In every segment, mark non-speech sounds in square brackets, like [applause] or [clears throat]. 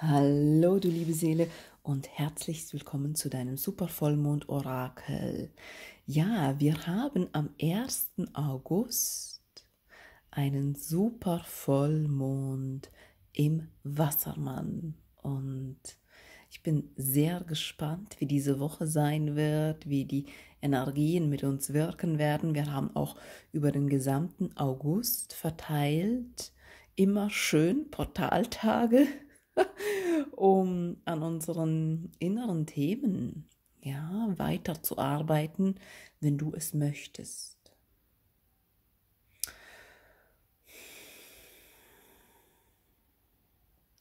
Hallo, du liebe Seele und herzlich willkommen zu deinem Supervollmond-Orakel. Ja, wir haben am 1. August einen Supervollmond im Wassermann und ich bin sehr gespannt, wie diese Woche sein wird, wie die Energien mit uns wirken werden. Wir haben auch über den gesamten August verteilt immer schön Portaltage [laughs] um an unseren inneren Themen ja, weiterzuarbeiten, wenn du es möchtest.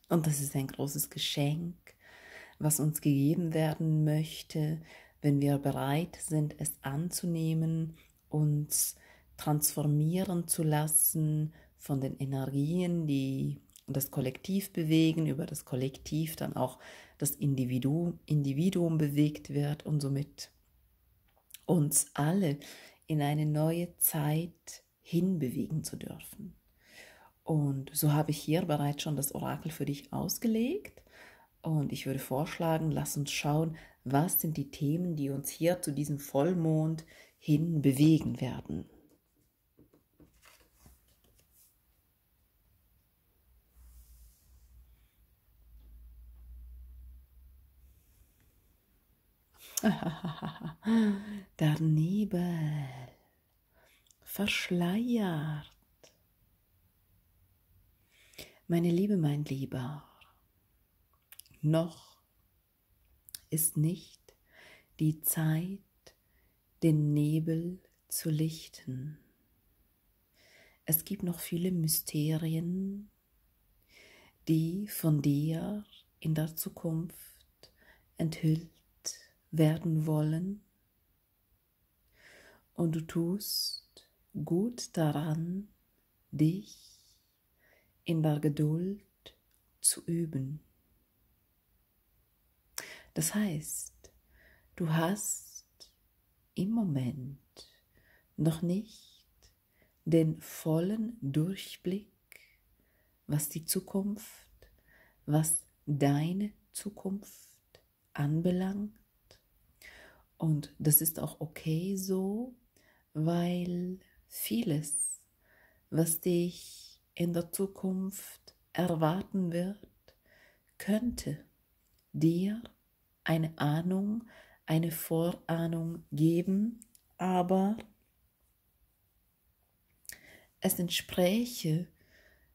Und das ist ein großes Geschenk, was uns gegeben werden möchte, wenn wir bereit sind, es anzunehmen, uns transformieren zu lassen von den Energien, die das Kollektiv bewegen, über das Kollektiv dann auch das Individuum, Individuum bewegt wird und somit uns alle in eine neue Zeit hinbewegen zu dürfen. Und so habe ich hier bereits schon das Orakel für dich ausgelegt. Und ich würde vorschlagen, lass uns schauen, was sind die Themen, die uns hier zu diesem Vollmond hin bewegen werden. [laughs] Der Nebel verschleiert. Meine Liebe, mein Lieber, noch ist nicht die Zeit, den Nebel zu lichten. Es gibt noch viele Mysterien, die von dir in der Zukunft enthüllt werden wollen. Und du tust gut daran, dich in der Geduld zu üben. Das heißt, du hast im Moment noch nicht den vollen Durchblick, was die Zukunft, was deine Zukunft anbelangt und das ist auch okay so, weil vieles, was dich in der Zukunft erwarten wird, könnte dir eine Ahnung, eine Vorahnung geben, aber es entspräche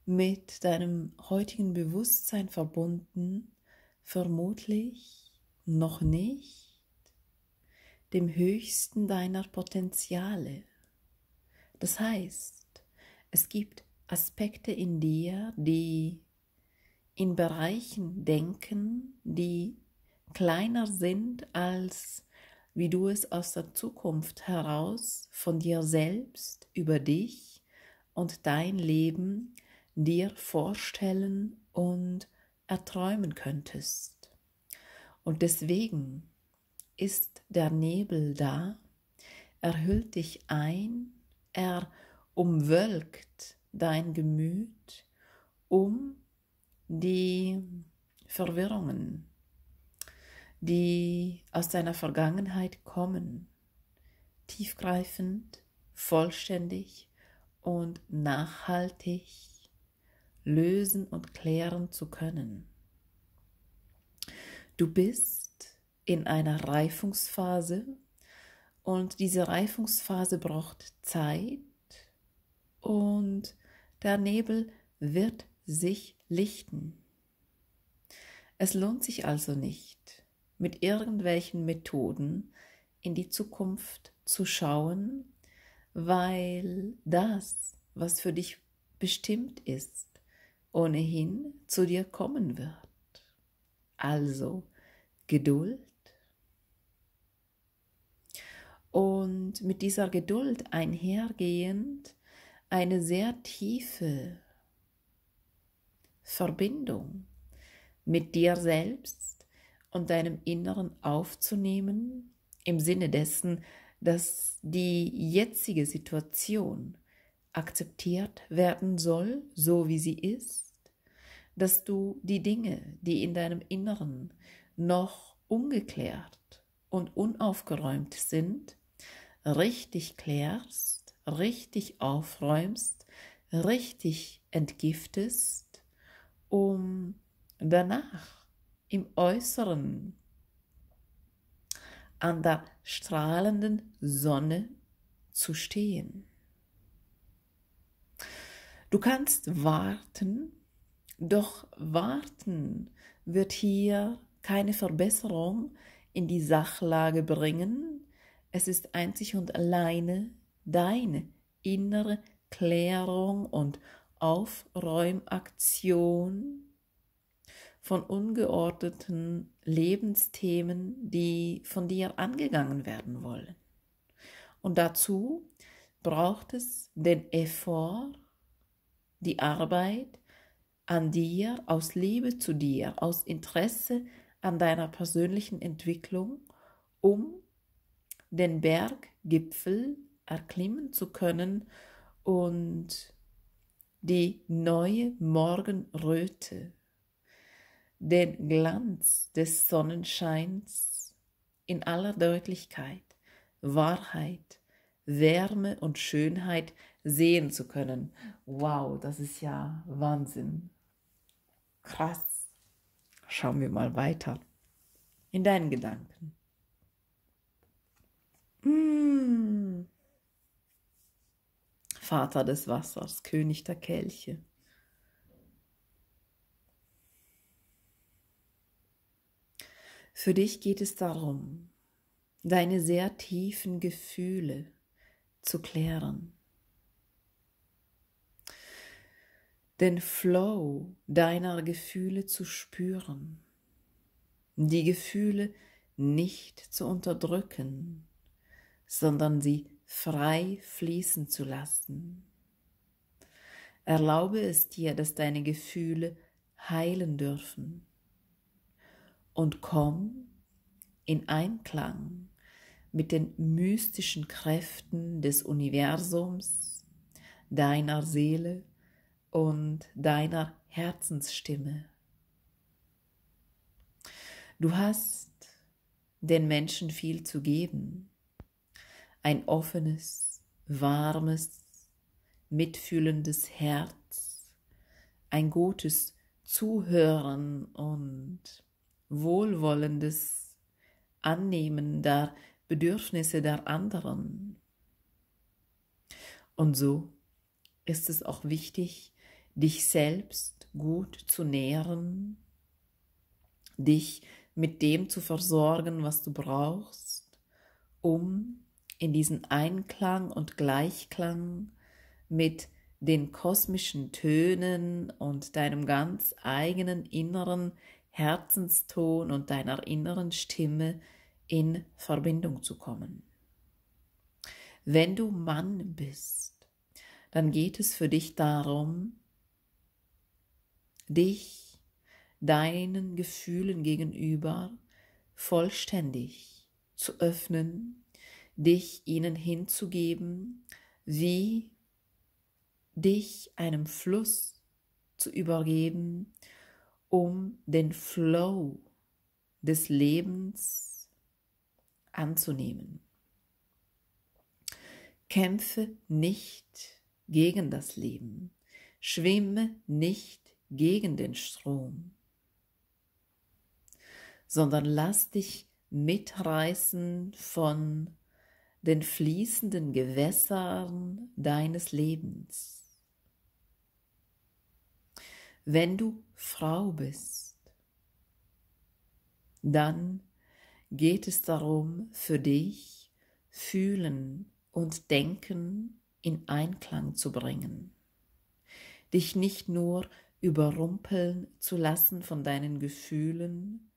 mit deinem heutigen Bewusstsein verbunden, vermutlich noch nicht dem höchsten deiner Potenziale. Das heißt, es gibt Aspekte in dir, die in Bereichen denken, die kleiner sind als wie du es aus der Zukunft heraus von dir selbst über dich und dein Leben dir vorstellen und erträumen könntest. Und deswegen ist der Nebel da, er hüllt dich ein, er umwölkt dein Gemüt, um die Verwirrungen, die aus deiner Vergangenheit kommen, tiefgreifend, vollständig und nachhaltig lösen und klären zu können. Du bist in einer Reifungsphase und diese Reifungsphase braucht Zeit und der Nebel wird sich lichten. Es lohnt sich also nicht, mit irgendwelchen Methoden in die Zukunft zu schauen, weil das, was für dich bestimmt ist, ohnehin zu dir kommen wird. Also Geduld, und mit dieser Geduld einhergehend eine sehr tiefe Verbindung mit dir selbst und deinem Inneren aufzunehmen, im Sinne dessen, dass die jetzige Situation akzeptiert werden soll, so wie sie ist, dass du die Dinge, die in deinem Inneren noch ungeklärt und unaufgeräumt sind, richtig klärst, richtig aufräumst, richtig entgiftest, um danach im Äußeren an der strahlenden Sonne zu stehen. Du kannst warten, doch warten wird hier keine Verbesserung in die Sachlage bringen, es ist einzig und alleine deine innere Klärung und Aufräumaktion von ungeordneten Lebensthemen, die von dir angegangen werden wollen. Und dazu braucht es den Effort, die Arbeit an dir, aus Liebe zu dir, aus Interesse an deiner persönlichen Entwicklung, um den Berggipfel erklimmen zu können und die neue Morgenröte, den Glanz des Sonnenscheins in aller Deutlichkeit, Wahrheit, Wärme und Schönheit sehen zu können. Wow, das ist ja Wahnsinn. Krass. Schauen wir mal weiter in deinen Gedanken. Vater des Wassers, König der Kelche. Für dich geht es darum, deine sehr tiefen Gefühle zu klären. Den Flow deiner Gefühle zu spüren, die Gefühle nicht zu unterdrücken, sondern sie frei fließen zu lassen. Erlaube es dir, dass deine Gefühle heilen dürfen. Und komm in Einklang mit den mystischen Kräften des Universums, deiner Seele und deiner Herzensstimme. Du hast den Menschen viel zu geben ein offenes, warmes, mitfühlendes Herz, ein gutes Zuhören und wohlwollendes Annehmen der Bedürfnisse der anderen. Und so ist es auch wichtig, dich selbst gut zu nähren, dich mit dem zu versorgen, was du brauchst, um in diesen Einklang und Gleichklang mit den kosmischen Tönen und deinem ganz eigenen inneren Herzenston und deiner inneren Stimme in Verbindung zu kommen. Wenn du Mann bist, dann geht es für dich darum, dich deinen Gefühlen gegenüber vollständig zu öffnen dich ihnen hinzugeben, wie dich einem Fluss zu übergeben, um den Flow des Lebens anzunehmen. Kämpfe nicht gegen das Leben, schwimme nicht gegen den Strom, sondern lass dich mitreißen von den fließenden Gewässern deines Lebens. Wenn du Frau bist, dann geht es darum, für dich fühlen und denken in Einklang zu bringen, dich nicht nur überrumpeln zu lassen von deinen Gefühlen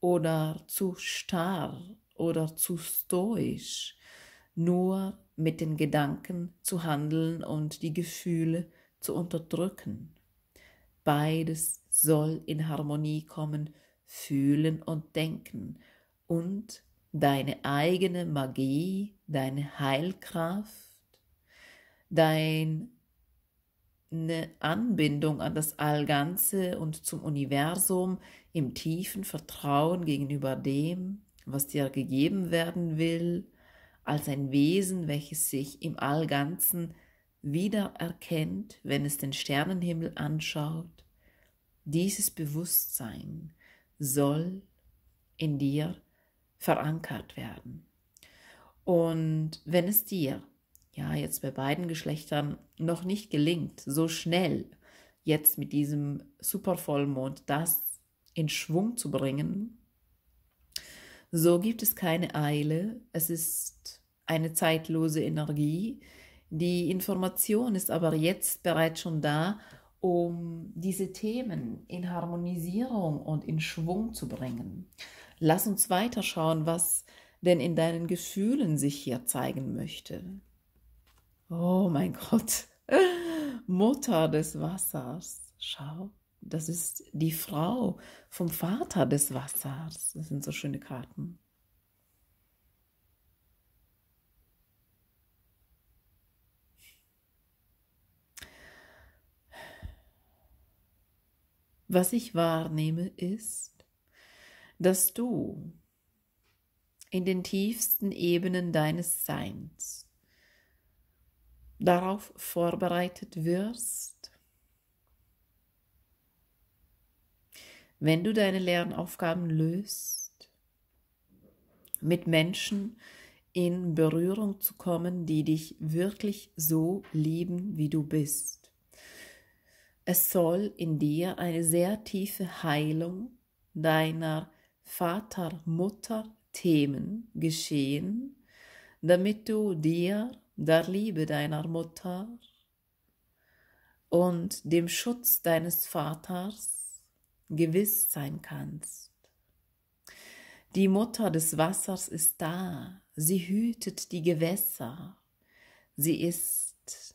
oder zu starr oder zu stoisch nur mit den Gedanken zu handeln und die Gefühle zu unterdrücken. Beides soll in Harmonie kommen, fühlen und denken und deine eigene Magie, deine Heilkraft, deine ne Anbindung an das Allganze und zum Universum im tiefen Vertrauen gegenüber dem, was dir gegeben werden will, als ein Wesen, welches sich im Allganzen wiedererkennt, wenn es den Sternenhimmel anschaut. Dieses Bewusstsein soll in dir verankert werden. Und wenn es dir, ja, jetzt bei beiden Geschlechtern noch nicht gelingt, so schnell jetzt mit diesem Supervollmond das in Schwung zu bringen, so gibt es keine Eile, es ist eine zeitlose Energie. Die Information ist aber jetzt bereits schon da, um diese Themen in Harmonisierung und in Schwung zu bringen. Lass uns weiterschauen, was denn in deinen Gefühlen sich hier zeigen möchte. Oh mein [laughs] Gott, Mutter des Wassers, schau. Das ist die Frau vom Vater des Wassers. Das sind so schöne Karten. Was ich wahrnehme ist, dass du in den tiefsten Ebenen deines Seins darauf vorbereitet wirst, wenn du deine Lernaufgaben löst, mit Menschen in Berührung zu kommen, die dich wirklich so lieben, wie du bist. Es soll in dir eine sehr tiefe Heilung deiner Vater-Mutter-Themen geschehen, damit du dir, der Liebe deiner Mutter und dem Schutz deines Vaters gewiss sein kannst. Die Mutter des Wassers ist da, sie hütet die Gewässer, sie ist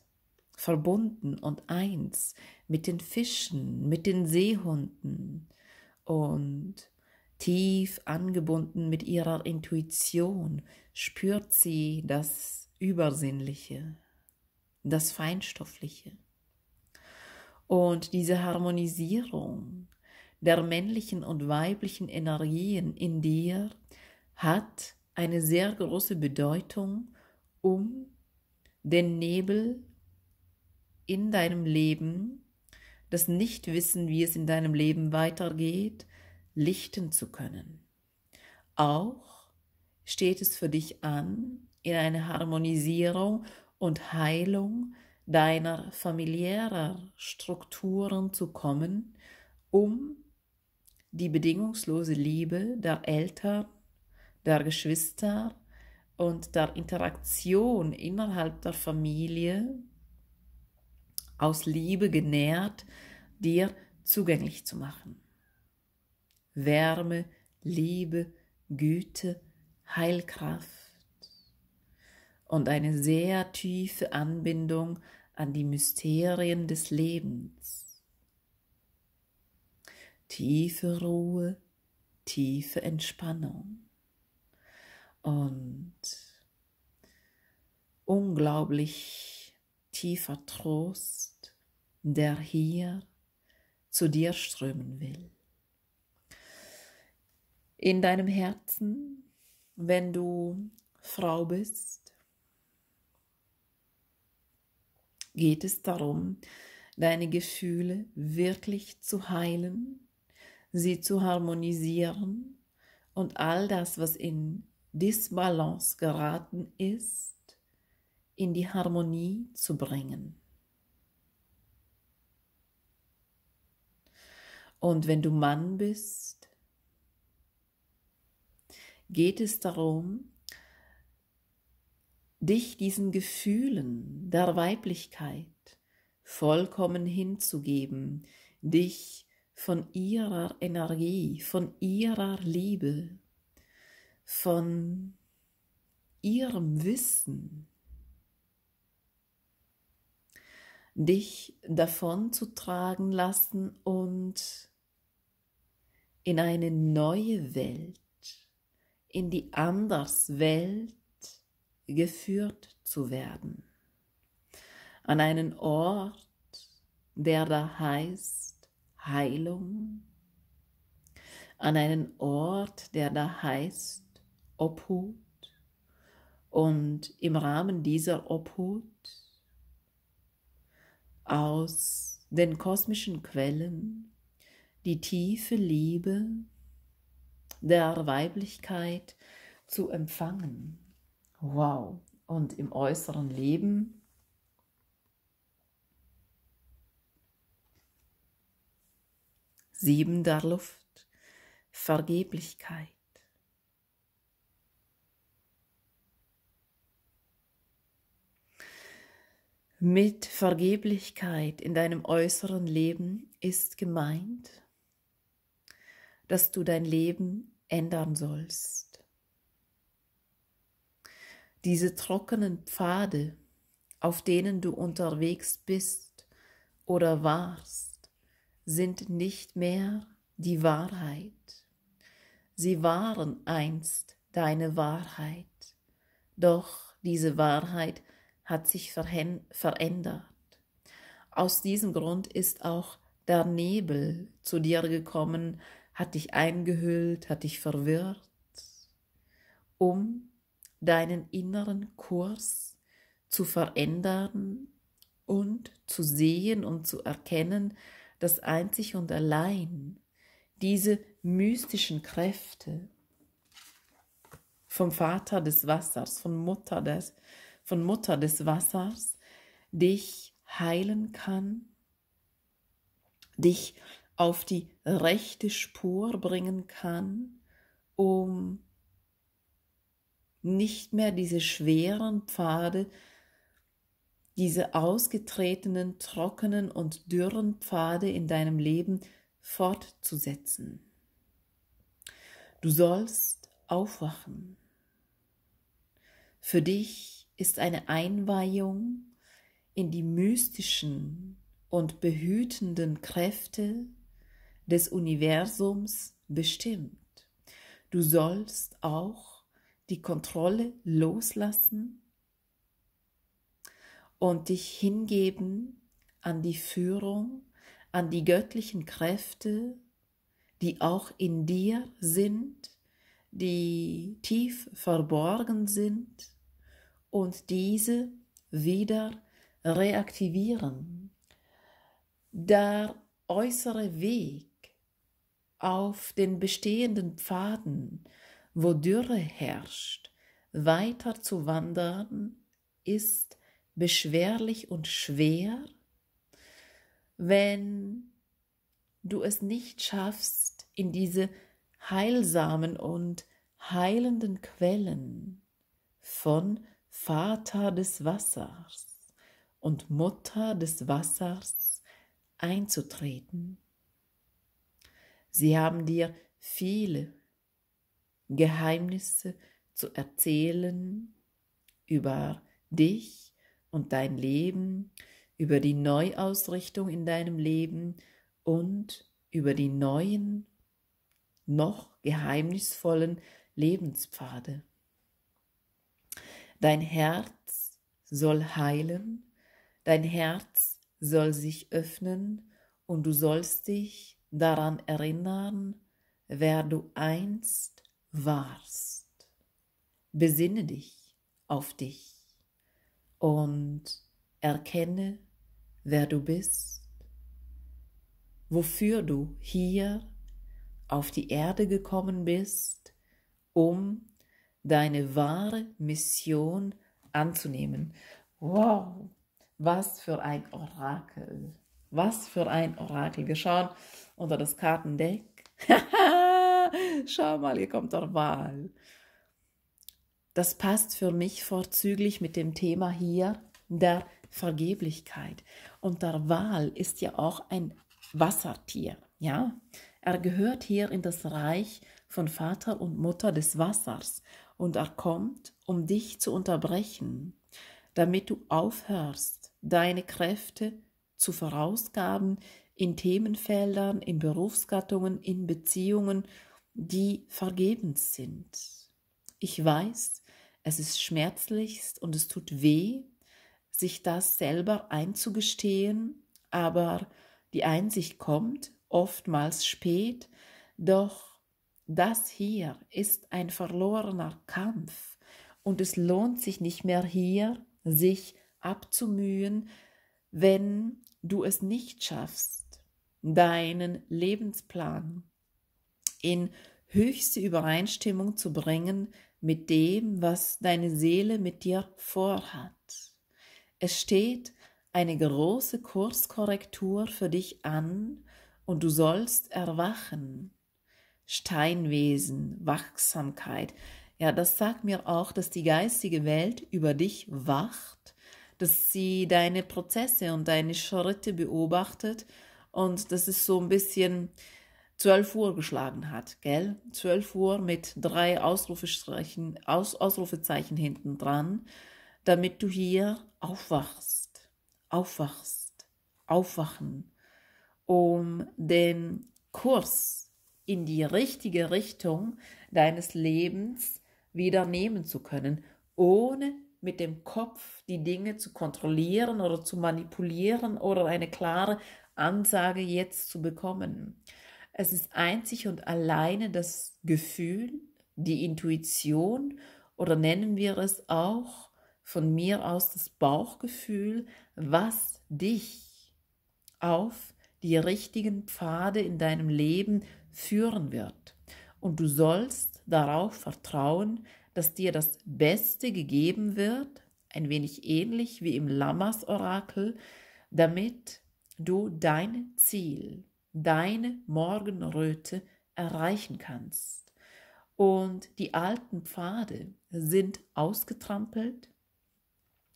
verbunden und eins mit den Fischen, mit den Seehunden und tief angebunden mit ihrer Intuition spürt sie das Übersinnliche, das Feinstoffliche. Und diese Harmonisierung der männlichen und weiblichen Energien in dir hat eine sehr große Bedeutung, um den Nebel in deinem Leben, das Nichtwissen, wie es in deinem Leben weitergeht, lichten zu können. Auch steht es für dich an, in eine Harmonisierung und Heilung deiner familiärer Strukturen zu kommen, um die bedingungslose Liebe der Eltern, der Geschwister und der Interaktion innerhalb der Familie aus Liebe genährt, dir zugänglich zu machen. Wärme, Liebe, Güte, Heilkraft und eine sehr tiefe Anbindung an die Mysterien des Lebens tiefe Ruhe, tiefe Entspannung und unglaublich tiefer Trost, der hier zu dir strömen will. In deinem Herzen, wenn du Frau bist, geht es darum, deine Gefühle wirklich zu heilen sie zu harmonisieren und all das, was in Disbalance geraten ist, in die Harmonie zu bringen. Und wenn du Mann bist, geht es darum, dich diesen Gefühlen der Weiblichkeit vollkommen hinzugeben, dich zu von ihrer Energie, von ihrer Liebe, von ihrem Wissen, dich davon zu tragen lassen und in eine neue Welt, in die Anderswelt geführt zu werden, an einen Ort, der da heißt, Heilung, an einen Ort, der da heißt Obhut und im Rahmen dieser Obhut aus den kosmischen Quellen die tiefe Liebe der Weiblichkeit zu empfangen. Wow. Und im äußeren Leben Sieben der Luft, Vergeblichkeit. Mit Vergeblichkeit in deinem äußeren Leben ist gemeint, dass du dein Leben ändern sollst. Diese trockenen Pfade, auf denen du unterwegs bist oder warst, sind nicht mehr die Wahrheit. Sie waren einst deine Wahrheit, doch diese Wahrheit hat sich verändert. Aus diesem Grund ist auch der Nebel zu dir gekommen, hat dich eingehüllt, hat dich verwirrt, um deinen inneren Kurs zu verändern und zu sehen und zu erkennen, dass einzig und allein diese mystischen Kräfte vom Vater des Wassers, von Mutter des, von Mutter des Wassers dich heilen kann, dich auf die rechte Spur bringen kann, um nicht mehr diese schweren Pfade diese ausgetretenen, trockenen und dürren Pfade in deinem Leben fortzusetzen. Du sollst aufwachen. Für dich ist eine Einweihung in die mystischen und behütenden Kräfte des Universums bestimmt. Du sollst auch die Kontrolle loslassen und dich hingeben an die Führung, an die göttlichen Kräfte, die auch in dir sind, die tief verborgen sind und diese wieder reaktivieren. Der äußere Weg auf den bestehenden Pfaden, wo Dürre herrscht, weiter zu wandern, ist beschwerlich und schwer, wenn du es nicht schaffst, in diese heilsamen und heilenden Quellen von Vater des Wassers und Mutter des Wassers einzutreten. Sie haben dir viele Geheimnisse zu erzählen über dich und dein Leben, über die Neuausrichtung in deinem Leben und über die neuen, noch geheimnisvollen Lebenspfade. Dein Herz soll heilen, dein Herz soll sich öffnen und du sollst dich daran erinnern, wer du einst warst. Besinne dich auf dich und erkenne, wer du bist, wofür du hier auf die Erde gekommen bist, um deine wahre Mission anzunehmen. Wow, was für ein Orakel. Was für ein Orakel. Wir schauen unter das Kartendeck. [laughs] Schau mal, hier kommt der Wahl. Das passt für mich vorzüglich mit dem Thema hier der Vergeblichkeit. Und der Wal ist ja auch ein Wassertier, ja? Er gehört hier in das Reich von Vater und Mutter des Wassers und er kommt, um dich zu unterbrechen, damit du aufhörst, deine Kräfte zu verausgaben in Themenfeldern, in Berufsgattungen, in Beziehungen, die vergebens sind. Ich weiß, es ist schmerzlichst und es tut weh, sich das selber einzugestehen, aber die Einsicht kommt oftmals spät, doch das hier ist ein verlorener Kampf und es lohnt sich nicht mehr hier, sich abzumühen, wenn du es nicht schaffst, deinen Lebensplan in höchste Übereinstimmung zu bringen mit dem, was deine Seele mit dir vorhat. Es steht eine große Kurskorrektur für dich an und du sollst erwachen. Steinwesen, Wachsamkeit. Ja, das sagt mir auch, dass die geistige Welt über dich wacht, dass sie deine Prozesse und deine Schritte beobachtet und das ist so ein bisschen 12 Uhr geschlagen hat, gell? 12 Uhr mit drei Ausrufezeichen, Aus, Ausrufezeichen hinten dran, damit du hier aufwachst, aufwachst, aufwachen, um den Kurs in die richtige Richtung deines Lebens wieder nehmen zu können, ohne mit dem Kopf die Dinge zu kontrollieren oder zu manipulieren oder eine klare Ansage jetzt zu bekommen. Es ist einzig und alleine das Gefühl, die Intuition oder nennen wir es auch von mir aus das Bauchgefühl, was dich auf die richtigen Pfade in deinem Leben führen wird. Und du sollst darauf vertrauen, dass dir das Beste gegeben wird, ein wenig ähnlich wie im lammas orakel damit du dein Ziel deine Morgenröte erreichen kannst. Und die alten Pfade sind ausgetrampelt.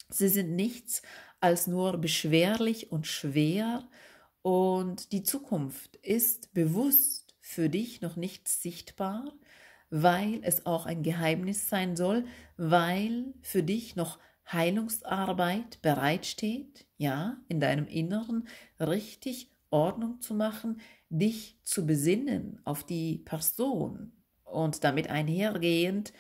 Sie sind nichts als nur beschwerlich und schwer. Und die Zukunft ist bewusst für dich noch nicht sichtbar, weil es auch ein Geheimnis sein soll, weil für dich noch Heilungsarbeit bereitsteht, ja, in deinem Inneren richtig Ordnung zu machen, dich zu besinnen auf die Person und damit einhergehend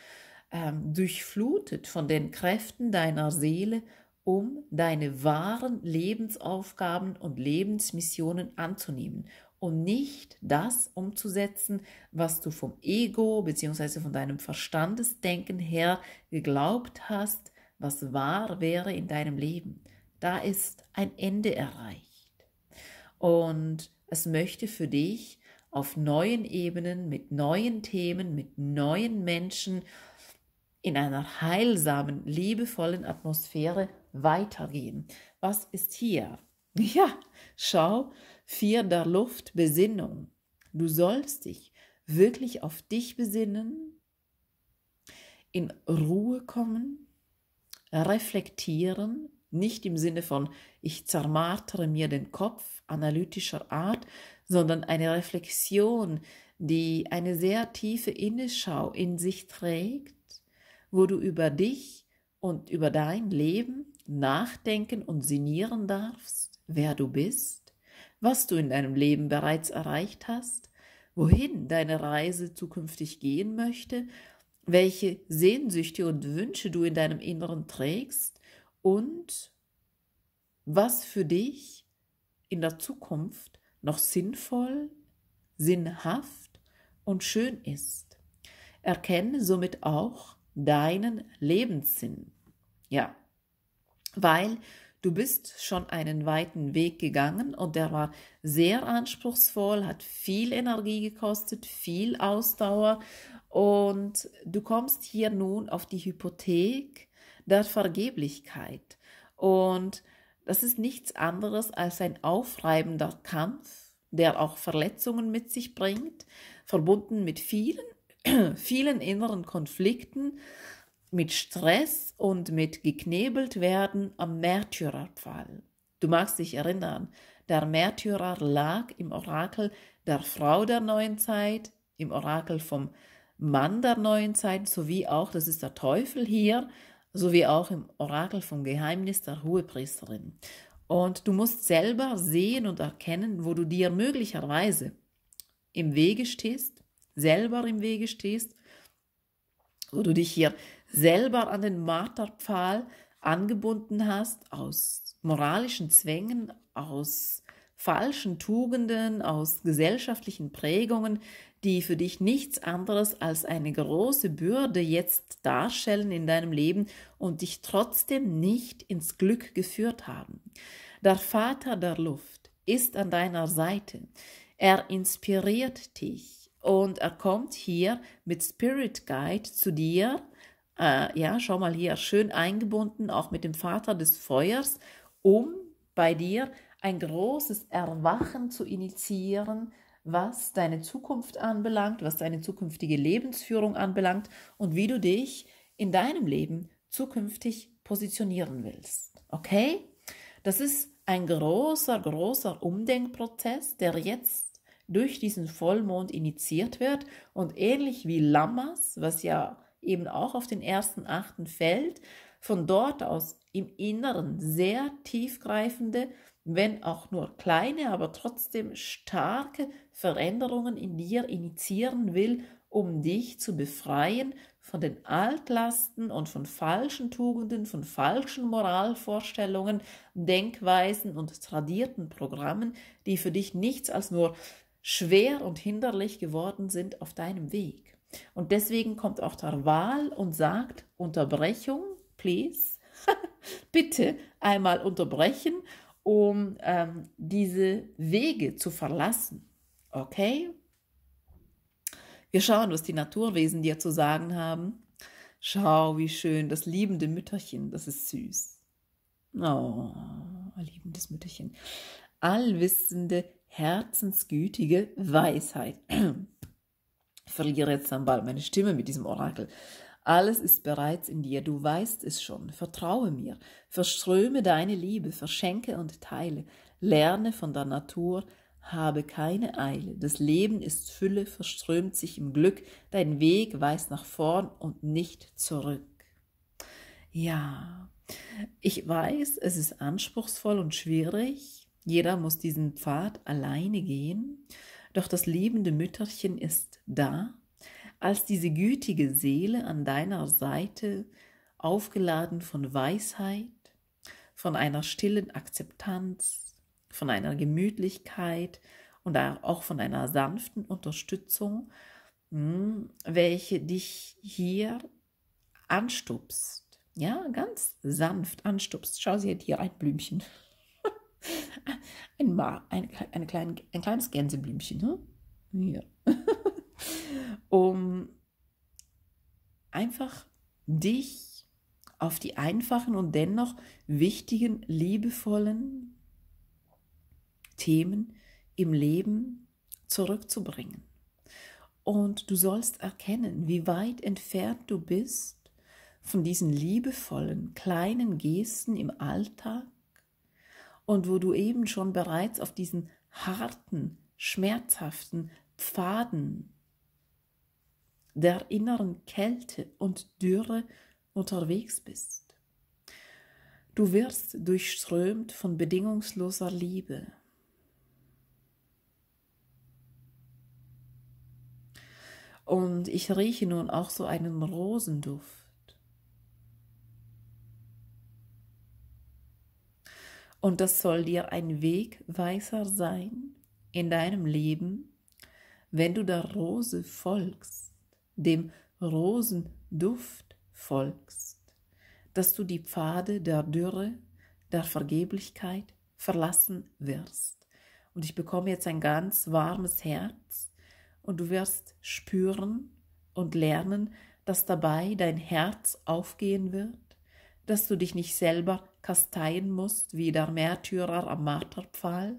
ähm, durchflutet von den Kräften deiner Seele, um deine wahren Lebensaufgaben und Lebensmissionen anzunehmen und nicht das umzusetzen, was du vom Ego bzw. von deinem Verstandesdenken her geglaubt hast, was wahr wäre in deinem Leben. Da ist ein Ende erreicht und es möchte für dich auf neuen Ebenen, mit neuen Themen, mit neuen Menschen, in einer heilsamen, liebevollen Atmosphäre weitergehen. Was ist hier? [laughs] Ja, schau, vier der Luft, Besinnung. Du sollst dich wirklich auf dich besinnen, in Ruhe kommen, reflektieren, nicht im Sinne von, ich zermartere mir den Kopf analytischer Art, sondern eine Reflexion, die eine sehr tiefe Inneschau in sich trägt, wo du über dich und über dein Leben nachdenken und sinnieren darfst, wer du bist, was du in deinem Leben bereits erreicht hast, wohin deine Reise zukünftig gehen möchte, welche Sehnsüchte und Wünsche du in deinem Inneren trägst und was für dich in der Zukunft noch sinnvoll, sinnhaft und schön ist. Erkenne somit auch deinen Lebenssinn. Ja, weil du bist schon einen weiten Weg gegangen und der war sehr anspruchsvoll, hat viel Energie gekostet, viel Ausdauer und du kommst hier nun auf die Hypothek der Vergeblichkeit. Und das ist nichts anderes als ein aufreibender Kampf, der auch Verletzungen mit sich bringt, verbunden mit vielen, [clears throat] vielen inneren Konflikten, mit Stress und mit geknebelt werden am Märtyrerpfahl. Du magst dich erinnern, der Märtyrer lag im Orakel der Frau der neuen Zeit, im Orakel vom Mann der neuen Zeit sowie auch, das ist der Teufel hier, sowie auch im Orakel vom Geheimnis der Hohepriesterin. Und du musst selber sehen und erkennen, wo du dir möglicherweise im Wege stehst, selber im Wege stehst, wo du dich hier selber an den Marterpfahl angebunden hast, aus moralischen Zwängen, aus falschen Tugenden, aus gesellschaftlichen Prägungen, die für dich nichts anderes als eine große Bürde jetzt darstellen in deinem Leben und dich trotzdem nicht ins Glück geführt haben. Der Vater der Luft ist an deiner Seite. Er inspiriert dich und er kommt hier mit Spirit Guide zu dir. Äh, ja, schau mal hier, schön eingebunden, auch mit dem Vater des Feuers, um bei dir ein großes Erwachen zu initiieren, was deine Zukunft anbelangt, was deine zukünftige Lebensführung anbelangt und wie du dich in deinem Leben zukünftig positionieren willst. Okay? Das ist ein großer, großer Umdenkprozess, der jetzt durch diesen Vollmond initiiert wird und ähnlich wie Lammers, was ja eben auch auf den ersten Achten fällt, von dort aus im Inneren sehr tiefgreifende wenn auch nur kleine, aber trotzdem starke Veränderungen in dir initiieren will, um dich zu befreien von den Altlasten und von falschen Tugenden, von falschen Moralvorstellungen, Denkweisen und tradierten Programmen, die für dich nichts als nur schwer und hinderlich geworden sind auf deinem Weg. Und deswegen kommt auch der Wahl und sagt Unterbrechung, please, [laughs] bitte einmal unterbrechen um ähm, diese Wege zu verlassen. Okay? Wir schauen, was die Naturwesen dir zu sagen haben. Schau, wie schön, das liebende Mütterchen, das ist süß. Oh, liebendes Mütterchen. Allwissende, herzensgütige Weisheit. [clears throat] Ich verliere jetzt dann bald meine Stimme mit diesem Orakel. Alles ist bereits in dir, du weißt es schon. Vertraue mir, verströme deine Liebe, verschenke und teile, lerne von der Natur, habe keine Eile. Das Leben ist Fülle, verströmt sich im Glück, dein Weg weist nach vorn und nicht zurück. Ja, ich weiß, es ist anspruchsvoll und schwierig. Jeder muss diesen Pfad alleine gehen. Doch das liebende Mütterchen ist da als diese gütige Seele an deiner Seite, aufgeladen von Weisheit, von einer stillen Akzeptanz, von einer Gemütlichkeit und auch von einer sanften Unterstützung, hm, welche dich hier anstupst. Ja, ganz sanft anstupst. Schau, sie hat hier ein Blümchen. [laughs] ein, Ma, ein, ein, klein, ein kleines Gänseblümchen. Ne? Hier. [laughs] um einfach dich auf die einfachen und dennoch wichtigen, liebevollen Themen im Leben zurückzubringen. Und du sollst erkennen, wie weit entfernt du bist von diesen liebevollen, kleinen Gesten im Alltag und wo du eben schon bereits auf diesen harten, schmerzhaften Pfaden der inneren Kälte und Dürre unterwegs bist. Du wirst durchströmt von bedingungsloser Liebe. Und ich rieche nun auch so einen Rosenduft. Und das soll dir ein Wegweiser sein in deinem Leben, wenn du der Rose folgst dem Rosenduft folgst, dass du die Pfade der Dürre, der Vergeblichkeit verlassen wirst. Und ich bekomme jetzt ein ganz warmes Herz und du wirst spüren und lernen, dass dabei dein Herz aufgehen wird, dass du dich nicht selber kasteien musst wie der Märtyrer am Marterpfahl,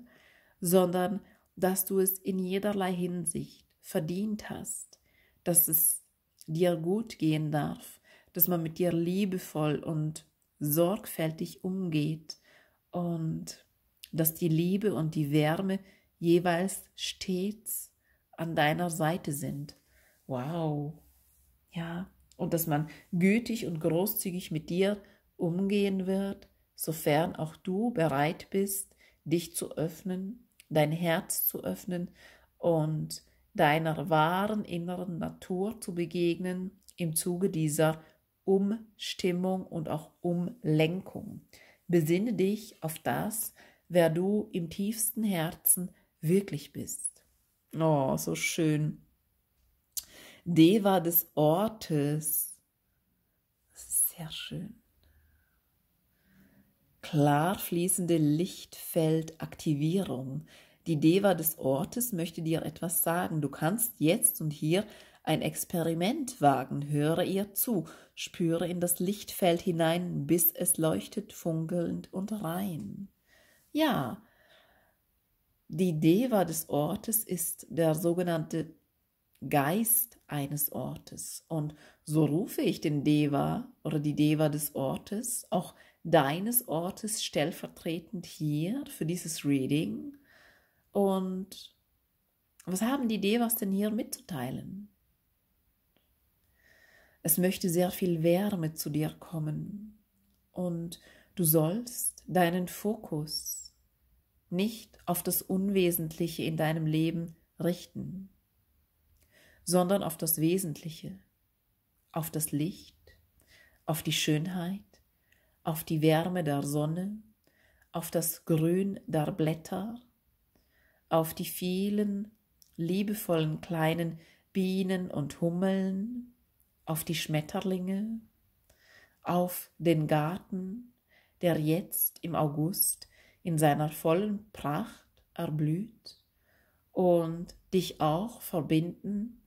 sondern dass du es in jederlei Hinsicht verdient hast, dass es dir gut gehen darf, dass man mit dir liebevoll und sorgfältig umgeht und dass die Liebe und die Wärme jeweils stets an deiner Seite sind. Wow. Ja, und dass man gütig und großzügig mit dir umgehen wird, sofern auch du bereit bist, dich zu öffnen, dein Herz zu öffnen und deiner wahren inneren Natur zu begegnen im Zuge dieser Umstimmung und auch Umlenkung. Besinne dich auf das, wer du im tiefsten Herzen wirklich bist. Oh, so schön. Deva des Ortes. Sehr schön. Klar fließende Lichtfeldaktivierung die Deva des Ortes möchte dir etwas sagen. Du kannst jetzt und hier ein Experiment wagen. Höre ihr zu, spüre in das Lichtfeld hinein, bis es leuchtet funkelnd und rein. Ja, die Deva des Ortes ist der sogenannte Geist eines Ortes. Und so rufe ich den Deva oder die Deva des Ortes, auch deines Ortes stellvertretend hier für dieses Reading und was haben die Devas denn hier mitzuteilen? Es möchte sehr viel Wärme zu dir kommen und du sollst deinen Fokus nicht auf das Unwesentliche in deinem Leben richten, sondern auf das Wesentliche, auf das Licht, auf die Schönheit, auf die Wärme der Sonne, auf das Grün der Blätter, auf die vielen liebevollen kleinen Bienen und Hummeln, auf die Schmetterlinge, auf den Garten, der jetzt im August in seiner vollen Pracht erblüht und dich auch verbinden,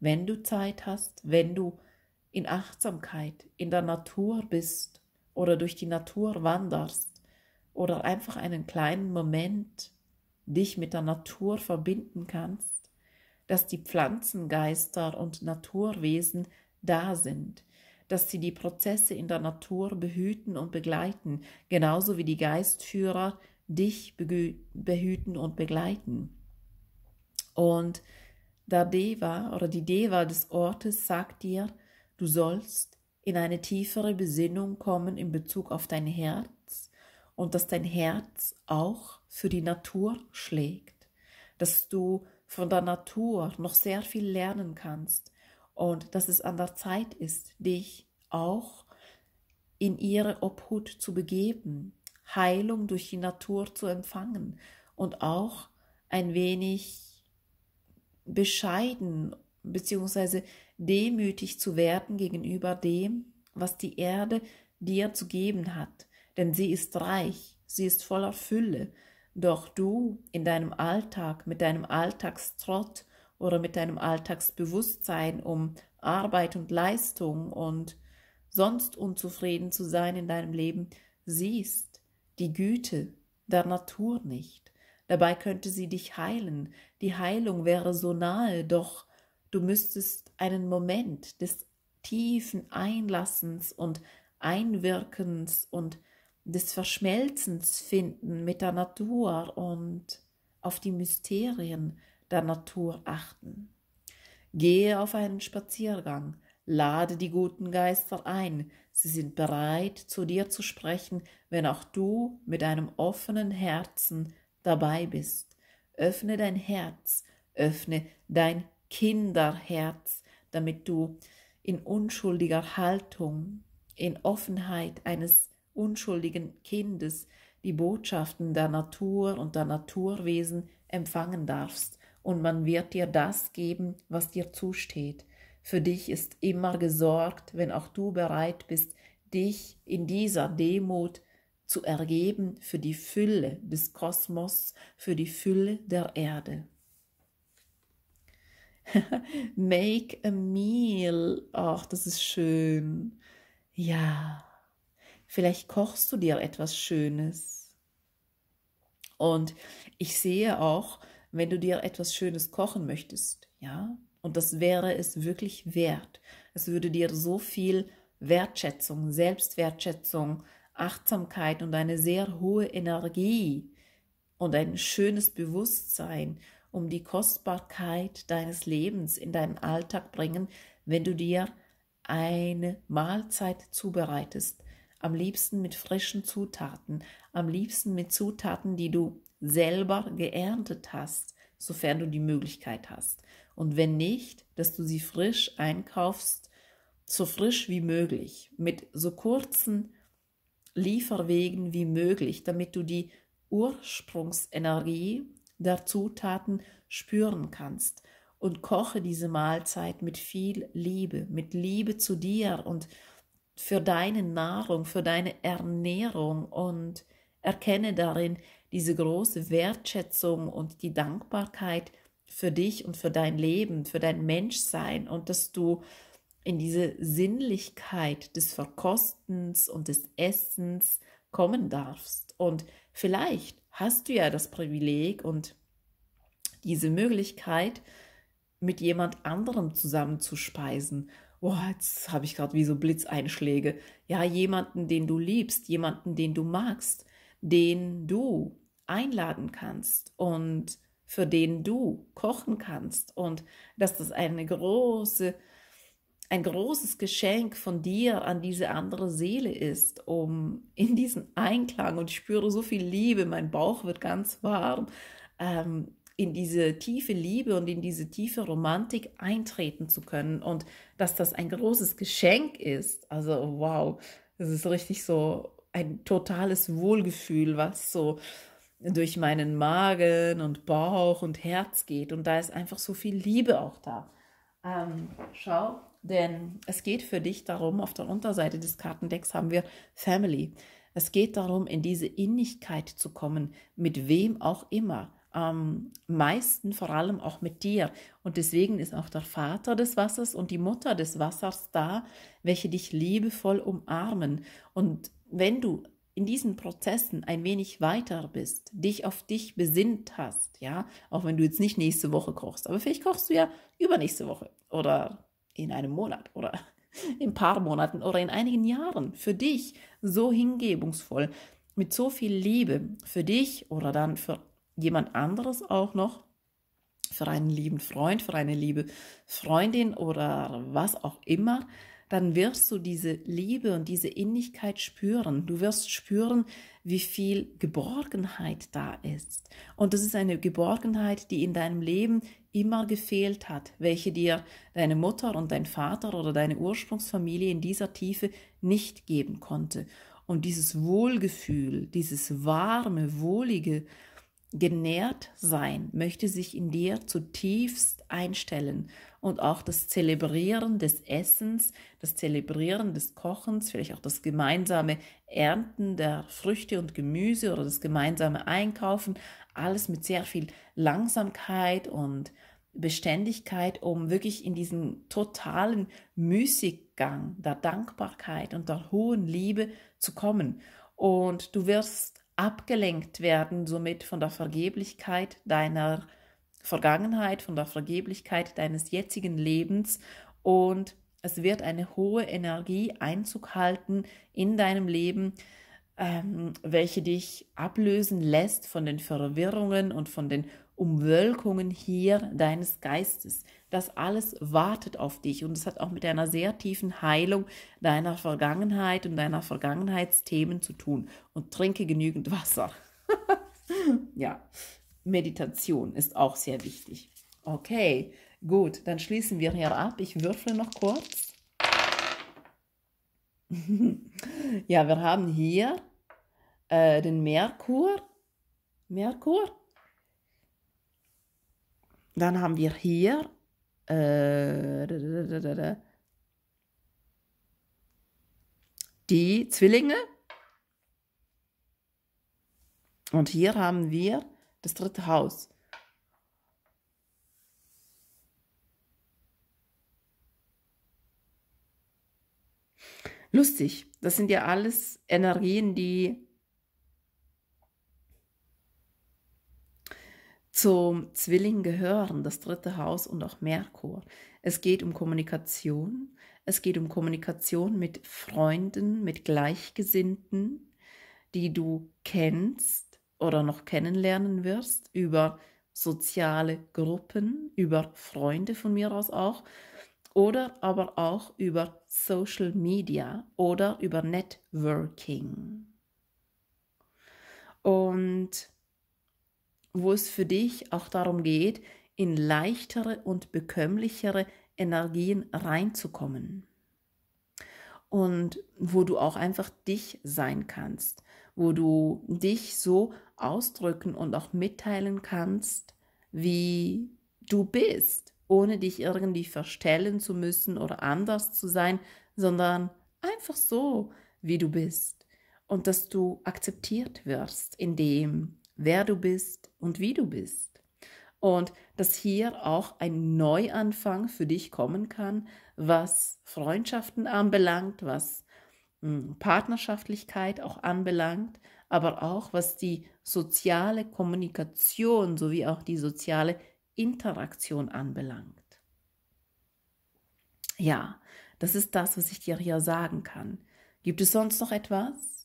wenn du Zeit hast, wenn du in Achtsamkeit in der Natur bist oder durch die Natur wanderst oder einfach einen kleinen Moment dich mit der Natur verbinden kannst, dass die Pflanzengeister und Naturwesen da sind, dass sie die Prozesse in der Natur behüten und begleiten, genauso wie die Geistführer dich behüten und begleiten. Und der Deva oder die Deva des Ortes sagt dir, du sollst in eine tiefere Besinnung kommen in Bezug auf dein Herz, und dass dein Herz auch für die Natur schlägt, dass du von der Natur noch sehr viel lernen kannst und dass es an der Zeit ist, dich auch in ihre Obhut zu begeben, Heilung durch die Natur zu empfangen und auch ein wenig bescheiden bzw. demütig zu werden gegenüber dem, was die Erde dir zu geben hat denn sie ist reich, sie ist voller Fülle, doch du in deinem Alltag, mit deinem Alltagstrott oder mit deinem Alltagsbewusstsein um Arbeit und Leistung und sonst unzufrieden zu sein in deinem Leben, siehst die Güte der Natur nicht. Dabei könnte sie dich heilen. Die Heilung wäre so nahe, doch du müsstest einen Moment des tiefen Einlassens und Einwirkens und des Verschmelzens finden mit der Natur und auf die Mysterien der Natur achten. Gehe auf einen Spaziergang, lade die guten Geister ein, sie sind bereit, zu dir zu sprechen, wenn auch du mit einem offenen Herzen dabei bist. Öffne dein Herz, öffne dein Kinderherz, damit du in unschuldiger Haltung, in Offenheit eines unschuldigen Kindes die Botschaften der Natur und der Naturwesen empfangen darfst, und man wird dir das geben, was dir zusteht. Für dich ist immer gesorgt, wenn auch du bereit bist, dich in dieser Demut zu ergeben für die Fülle des Kosmos, für die Fülle der Erde. [laughs] Make a meal. Ach, das ist schön. Ja. Vielleicht kochst du dir etwas Schönes. Und ich sehe auch, wenn du dir etwas Schönes kochen möchtest, ja, und das wäre es wirklich wert. Es würde dir so viel Wertschätzung, Selbstwertschätzung, Achtsamkeit und eine sehr hohe Energie und ein schönes Bewusstsein um die Kostbarkeit deines Lebens in deinen Alltag bringen, wenn du dir eine Mahlzeit zubereitest, am liebsten mit frischen Zutaten, am liebsten mit Zutaten, die du selber geerntet hast, sofern du die Möglichkeit hast. Und wenn nicht, dass du sie frisch einkaufst, so frisch wie möglich, mit so kurzen Lieferwegen wie möglich, damit du die Ursprungsenergie der Zutaten spüren kannst und koche diese Mahlzeit mit viel Liebe, mit Liebe zu dir und für deine Nahrung, für deine Ernährung und erkenne darin diese große Wertschätzung und die Dankbarkeit für dich und für dein Leben, für dein Menschsein und dass du in diese Sinnlichkeit des Verkostens und des Essens kommen darfst. Und vielleicht hast du ja das Privileg und diese Möglichkeit, mit jemand anderem zusammenzuspeisen oh, jetzt habe ich gerade wie so Blitzeinschläge. Ja, jemanden, den du liebst, jemanden, den du magst, den du einladen kannst und für den du kochen kannst und dass das eine große ein großes Geschenk von dir an diese andere Seele ist, um in diesen Einklang und ich spüre so viel Liebe, mein Bauch wird ganz warm, ähm, in diese tiefe Liebe und in diese tiefe Romantik eintreten zu können und dass das ein großes Geschenk ist. Also wow, das ist richtig so ein totales Wohlgefühl, was so durch meinen Magen und Bauch und Herz geht. Und da ist einfach so viel Liebe auch da. Ähm, schau, denn es geht für dich darum, auf der Unterseite des Kartendecks haben wir Family. Es geht darum, in diese Innigkeit zu kommen, mit wem auch immer am meisten vor allem auch mit dir. Und deswegen ist auch der Vater des Wassers und die Mutter des Wassers da, welche dich liebevoll umarmen. Und wenn du in diesen Prozessen ein wenig weiter bist, dich auf dich besinnt hast, ja, auch wenn du jetzt nicht nächste Woche kochst, aber vielleicht kochst du ja übernächste Woche oder in einem Monat oder [laughs] in ein paar Monaten oder in einigen Jahren für dich so hingebungsvoll, mit so viel Liebe für dich oder dann für jemand anderes auch noch, für einen lieben Freund, für eine liebe Freundin oder was auch immer, dann wirst du diese Liebe und diese Innigkeit spüren. Du wirst spüren, wie viel Geborgenheit da ist. Und das ist eine Geborgenheit, die in deinem Leben immer gefehlt hat, welche dir deine Mutter und dein Vater oder deine Ursprungsfamilie in dieser Tiefe nicht geben konnte. Und dieses Wohlgefühl, dieses warme, wohlige, genährt sein möchte sich in dir zutiefst einstellen und auch das Zelebrieren des Essens, das Zelebrieren des Kochens, vielleicht auch das gemeinsame Ernten der Früchte und Gemüse oder das gemeinsame Einkaufen, alles mit sehr viel Langsamkeit und Beständigkeit, um wirklich in diesen totalen Müßiggang der Dankbarkeit und der hohen Liebe zu kommen. Und du wirst abgelenkt werden somit von der Vergeblichkeit deiner Vergangenheit, von der Vergeblichkeit deines jetzigen Lebens und es wird eine hohe Energie Einzug halten in deinem Leben, ähm, welche dich ablösen lässt von den Verwirrungen und von den Umwölkungen hier deines Geistes. Das alles wartet auf dich und es hat auch mit einer sehr tiefen Heilung deiner Vergangenheit und deiner Vergangenheitsthemen zu tun. Und trinke genügend Wasser. [laughs] ja, Meditation ist auch sehr wichtig. Okay, gut, dann schließen wir hier ab. Ich würfle noch kurz. [laughs] ja, wir haben hier äh, den Merkur. Merkur. Dann haben wir hier äh, die Zwillinge. Und hier haben wir das dritte Haus. Lustig, das sind ja alles Energien, die Zum Zwilling gehören das dritte Haus und auch Merkur. Es geht um Kommunikation. Es geht um Kommunikation mit Freunden, mit Gleichgesinnten, die du kennst oder noch kennenlernen wirst über soziale Gruppen, über Freunde von mir aus auch oder aber auch über Social Media oder über Networking. Und wo es für dich auch darum geht, in leichtere und bekömmlichere Energien reinzukommen. Und wo du auch einfach dich sein kannst, wo du dich so ausdrücken und auch mitteilen kannst, wie du bist, ohne dich irgendwie verstellen zu müssen oder anders zu sein, sondern einfach so, wie du bist. Und dass du akzeptiert wirst in dem, wer du bist und wie du bist. Und dass hier auch ein Neuanfang für dich kommen kann, was Freundschaften anbelangt, was hm, Partnerschaftlichkeit auch anbelangt, aber auch was die soziale Kommunikation sowie auch die soziale Interaktion anbelangt. Ja, das ist das, was ich dir hier sagen kann. Gibt es sonst noch etwas?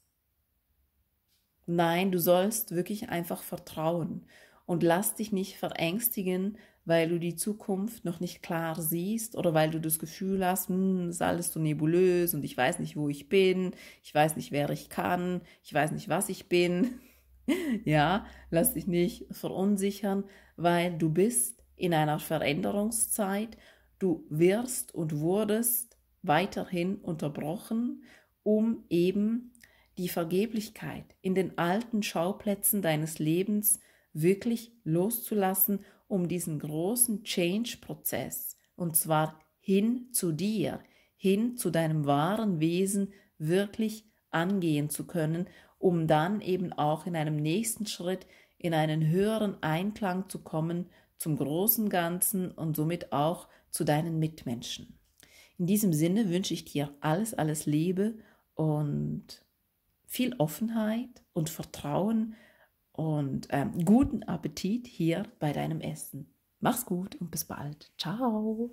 Nein, du sollst wirklich einfach vertrauen und lass dich nicht verängstigen, weil du die Zukunft noch nicht klar siehst oder weil du das Gefühl hast, hm, ist alles so nebulös und ich weiß nicht, wo ich bin, ich weiß nicht, wer ich kann, ich weiß nicht, was ich bin. [laughs] ja, lass dich nicht verunsichern, weil du bist in einer Veränderungszeit, du wirst und wurdest weiterhin unterbrochen, um eben die Vergeblichkeit in den alten Schauplätzen deines Lebens wirklich loszulassen, um diesen großen Change-Prozess, und zwar hin zu dir, hin zu deinem wahren Wesen wirklich angehen zu können, um dann eben auch in einem nächsten Schritt in einen höheren Einklang zu kommen zum großen Ganzen und somit auch zu deinen Mitmenschen. In diesem Sinne wünsche ich dir alles, alles Liebe und viel Offenheit und Vertrauen und ähm, guten Appetit hier bei deinem Essen. Mach's gut und bis bald. Ciao.